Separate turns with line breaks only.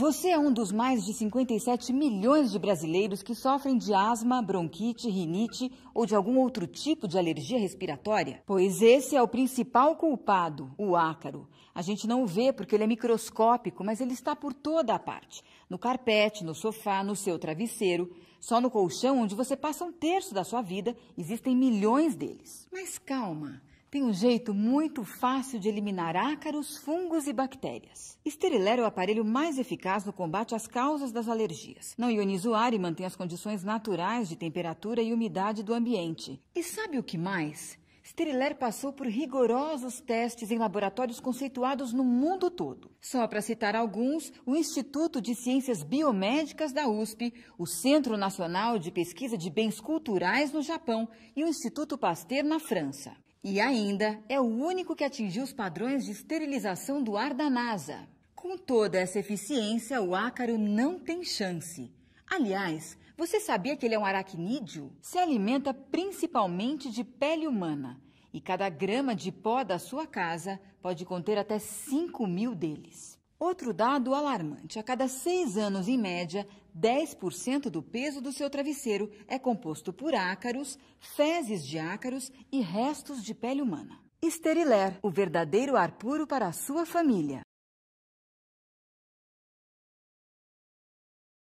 Você é um dos mais de 57 milhões de brasileiros que sofrem de asma, bronquite, rinite ou de algum outro tipo de alergia respiratória? Pois esse é o principal culpado, o ácaro. A gente não o vê porque ele é microscópico, mas ele está por toda a parte: no carpete, no sofá, no seu travesseiro. Só no colchão, onde você passa um terço da sua vida, existem milhões deles. Mas calma! Tem um jeito muito fácil de eliminar ácaros, fungos e bactérias. Esterilar é o aparelho mais eficaz no combate às causas das alergias. Não ioniza o ar e mantém as condições naturais de temperatura e umidade do ambiente. E sabe o que mais? Triller passou por rigorosos testes em laboratórios conceituados no mundo todo. Só para citar alguns, o Instituto de Ciências Biomédicas da USP, o Centro Nacional de Pesquisa de Bens Culturais no Japão e o Instituto Pasteur na França. E ainda é o único que atingiu os padrões de esterilização do ar da NASA. Com toda essa eficiência, o ácaro não tem chance. Aliás, você sabia que ele é um aracnídeo? Se alimenta principalmente de pele humana e cada grama de pó da sua casa pode conter até 5 mil deles. Outro dado alarmante: a cada seis anos, em média, 10% do peso do seu travesseiro é composto por ácaros, fezes de ácaros e restos de pele humana. Esteriler, o verdadeiro ar puro para a sua família.